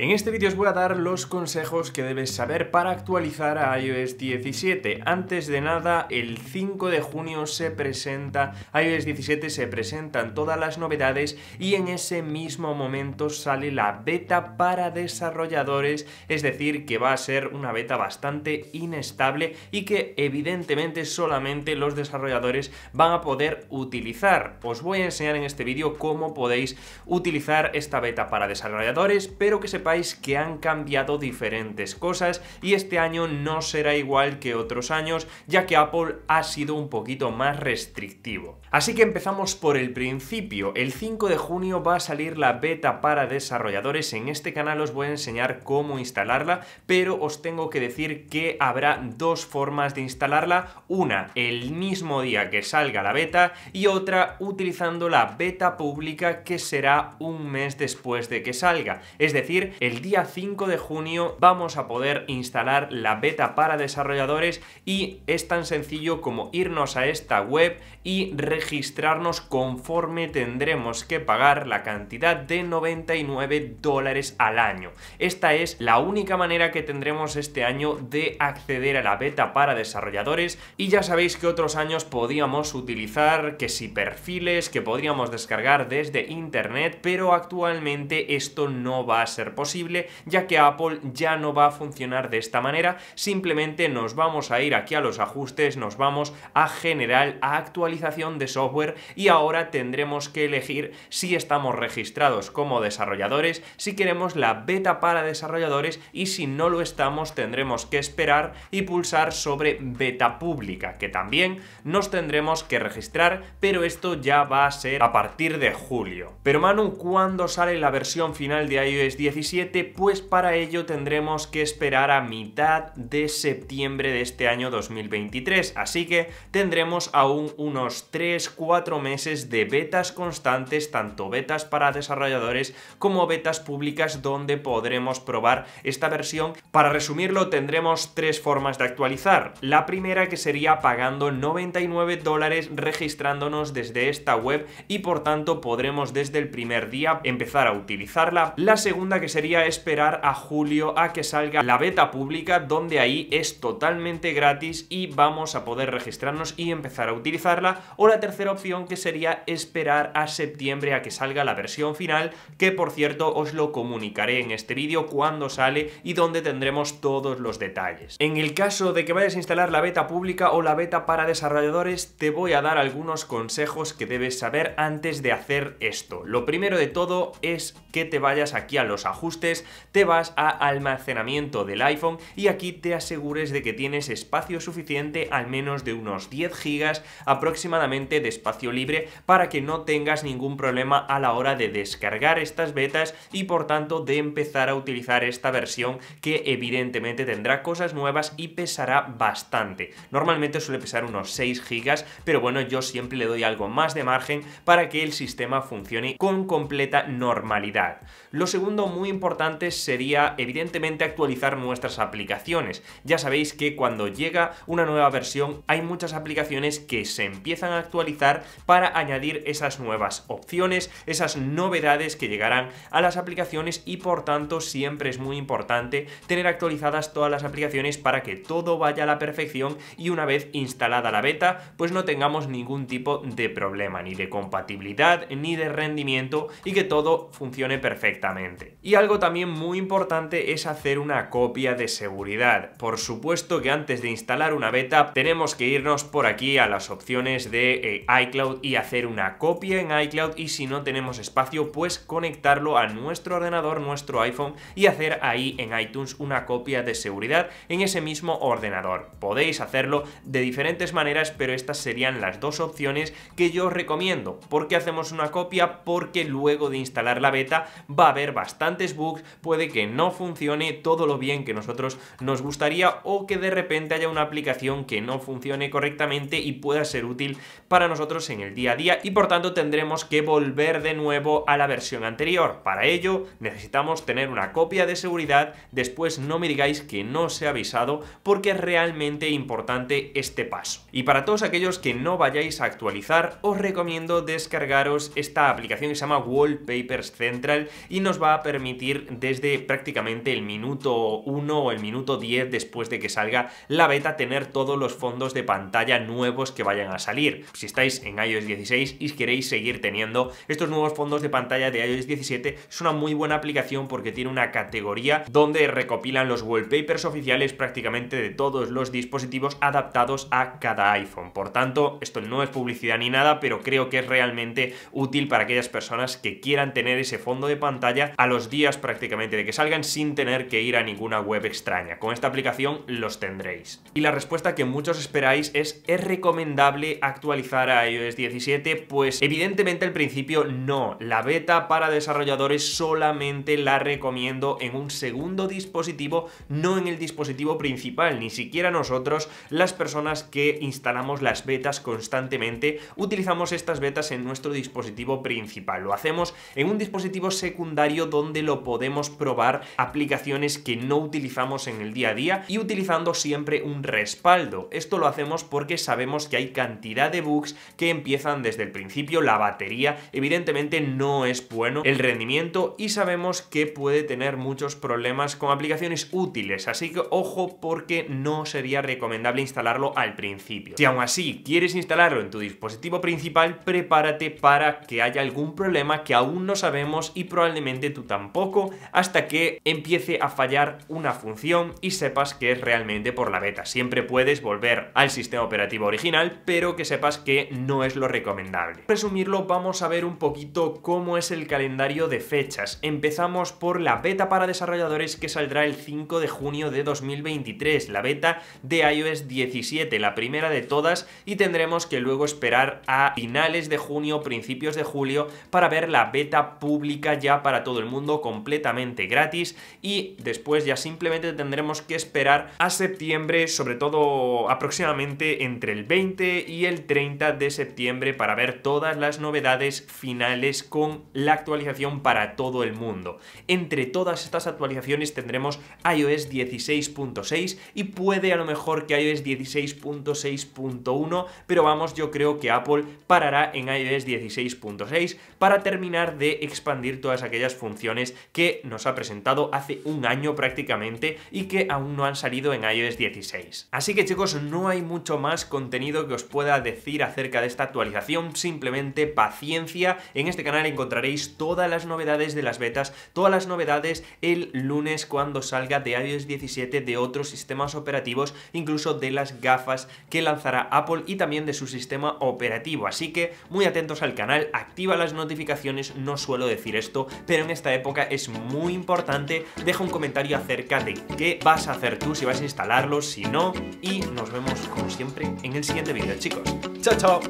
En este vídeo os voy a dar los consejos que debes saber para actualizar a iOS 17. Antes de nada, el 5 de junio se presenta, iOS 17 se presentan todas las novedades y en ese mismo momento sale la beta para desarrolladores, es decir, que va a ser una beta bastante inestable y que evidentemente solamente los desarrolladores van a poder utilizar. Os voy a enseñar en este vídeo cómo podéis utilizar esta beta para desarrolladores, pero que sepáis que han cambiado diferentes cosas y este año no será igual que otros años, ya que Apple ha sido un poquito más restrictivo. Así que empezamos por el principio. El 5 de junio va a salir la beta para desarrolladores. En este canal os voy a enseñar cómo instalarla, pero os tengo que decir que habrá dos formas de instalarla. Una el mismo día que salga la beta y otra utilizando la beta pública que será un mes después de que salga. Es decir, el día 5 de junio vamos a poder instalar la beta para desarrolladores y es tan sencillo como irnos a esta web y registrarnos conforme tendremos que pagar la cantidad de 99 dólares al año. Esta es la única manera que tendremos este año de acceder a la beta para desarrolladores y ya sabéis que otros años podíamos utilizar que si perfiles que podríamos descargar desde internet, pero actualmente esto no va a ser posible ya que Apple ya no va a funcionar de esta manera, simplemente nos vamos a ir aquí a los ajustes, nos vamos a general, a actualización de software y ahora tendremos que elegir si estamos registrados como desarrolladores, si queremos la beta para desarrolladores y si no lo estamos tendremos que esperar y pulsar sobre beta pública, que también nos tendremos que registrar, pero esto ya va a ser a partir de julio. Pero Manu, ¿cuándo sale la versión final de iOS 17? Pues para ello tendremos que esperar a mitad de septiembre de este año 2023, así que tendremos aún unos 3 cuatro meses de betas constantes, tanto betas para desarrolladores como betas públicas donde podremos probar esta versión. Para resumirlo, tendremos tres formas de actualizar. La primera que sería pagando 99 dólares registrándonos desde esta web y por tanto podremos desde el primer día empezar a utilizarla. La segunda que sería esperar a julio a que salga la beta pública donde ahí es totalmente gratis y vamos a poder registrarnos y empezar a utilizarla. O la opción que sería esperar a septiembre a que salga la versión final, que por cierto os lo comunicaré en este vídeo cuando sale y donde tendremos todos los detalles. En el caso de que vayas a instalar la beta pública o la beta para desarrolladores, te voy a dar algunos consejos que debes saber antes de hacer esto. Lo primero de todo es que te vayas aquí a los ajustes, te vas a almacenamiento del iPhone y aquí te asegures de que tienes espacio suficiente, al menos de unos 10 gigas aproximadamente de espacio libre para que no tengas ningún problema a la hora de descargar estas betas y por tanto de empezar a utilizar esta versión que evidentemente tendrá cosas nuevas y pesará bastante. Normalmente suele pesar unos 6 gigas, pero bueno, yo siempre le doy algo más de margen para que el sistema funcione con completa normalidad. Lo segundo muy importante sería evidentemente actualizar nuestras aplicaciones. Ya sabéis que cuando llega una nueva versión hay muchas aplicaciones que se empiezan a actualizar para añadir esas nuevas opciones, esas novedades que llegarán a las aplicaciones y por tanto siempre es muy importante tener actualizadas todas las aplicaciones para que todo vaya a la perfección y una vez instalada la beta pues no tengamos ningún tipo de problema ni de compatibilidad ni de rendimiento y que todo funcione perfectamente. Y algo también muy importante es hacer una copia de seguridad. Por supuesto que antes de instalar una beta tenemos que irnos por aquí a las opciones de eh, iCloud y hacer una copia en iCloud y si no tenemos espacio pues conectarlo a nuestro ordenador, nuestro iPhone y hacer ahí en iTunes una copia de seguridad en ese mismo ordenador. Podéis hacerlo de diferentes maneras pero estas serían las dos opciones que yo os recomiendo. ¿Por qué hacemos una copia? Porque luego de instalar la beta va a haber bastantes bugs, puede que no funcione todo lo bien que nosotros nos gustaría o que de repente haya una aplicación que no funcione correctamente y pueda ser útil para nosotros en el día a día y por tanto tendremos que volver de nuevo a la versión anterior. Para ello necesitamos tener una copia de seguridad, después no me digáis que no se ha avisado porque es realmente importante este paso. Y para todos aquellos que no vayáis a actualizar, os recomiendo descargaros esta aplicación que se llama Wallpapers Central y nos va a permitir desde prácticamente el minuto 1 o el minuto 10 después de que salga la beta tener todos los fondos de pantalla nuevos que vayan a salir. Si estáis en iOS 16 y queréis seguir teniendo estos nuevos fondos de pantalla de iOS 17, es una muy buena aplicación porque tiene una categoría donde recopilan los wallpapers oficiales prácticamente de todos los dispositivos adaptados a cada iPhone. Por tanto, esto no es publicidad ni nada, pero creo que es realmente útil para aquellas personas que quieran tener ese fondo de pantalla a los días prácticamente de que salgan sin tener que ir a ninguna web extraña. Con esta aplicación los tendréis. Y la respuesta que muchos esperáis es, ¿es recomendable actualizar para iOS 17? Pues evidentemente al principio no. La beta para desarrolladores solamente la recomiendo en un segundo dispositivo, no en el dispositivo principal. Ni siquiera nosotros, las personas que instalamos las betas constantemente, utilizamos estas betas en nuestro dispositivo principal. Lo hacemos en un dispositivo secundario donde lo podemos probar aplicaciones que no utilizamos en el día a día y utilizando siempre un respaldo. Esto lo hacemos porque sabemos que hay cantidad de bugs que empiezan desde el principio. La batería evidentemente no es bueno el rendimiento y sabemos que puede tener muchos problemas con aplicaciones útiles, así que ojo porque no sería recomendable instalarlo al principio. Si aún así quieres instalarlo en tu dispositivo principal, prepárate para que haya algún problema que aún no sabemos y probablemente tú tampoco hasta que empiece a fallar una función y sepas que es realmente por la beta. Siempre puedes volver al sistema operativo original, pero que sepas que no es lo recomendable. Resumirlo, vamos a ver un poquito cómo es el calendario de fechas. Empezamos por la beta para desarrolladores que saldrá el 5 de junio de 2023, la beta de iOS 17, la primera de todas, y tendremos que luego esperar a finales de junio, principios de julio, para ver la beta pública ya para todo el mundo completamente gratis y después ya simplemente tendremos que esperar a septiembre, sobre todo aproximadamente entre el 20 y el 30 de septiembre para ver todas las novedades finales con la actualización para todo el mundo. Entre todas estas actualizaciones tendremos iOS 16.6 y puede a lo mejor que iOS 16.6.1, pero vamos, yo creo que Apple parará en iOS 16.6 para terminar de expandir todas aquellas funciones que nos ha presentado hace un año prácticamente y que aún no han salido en iOS 16. Así que chicos, no hay mucho más contenido que os pueda decir acerca acerca de esta actualización, simplemente paciencia. En este canal encontraréis todas las novedades de las betas, todas las novedades el lunes cuando salga de iOS 17 de otros sistemas operativos, incluso de las gafas que lanzará Apple y también de su sistema operativo. Así que muy atentos al canal, activa las notificaciones, no suelo decir esto, pero en esta época es muy importante. Deja un comentario acerca de qué vas a hacer tú, si vas a instalarlo, si no, y nos vemos como siempre en el siguiente vídeo, chicos. 曹操。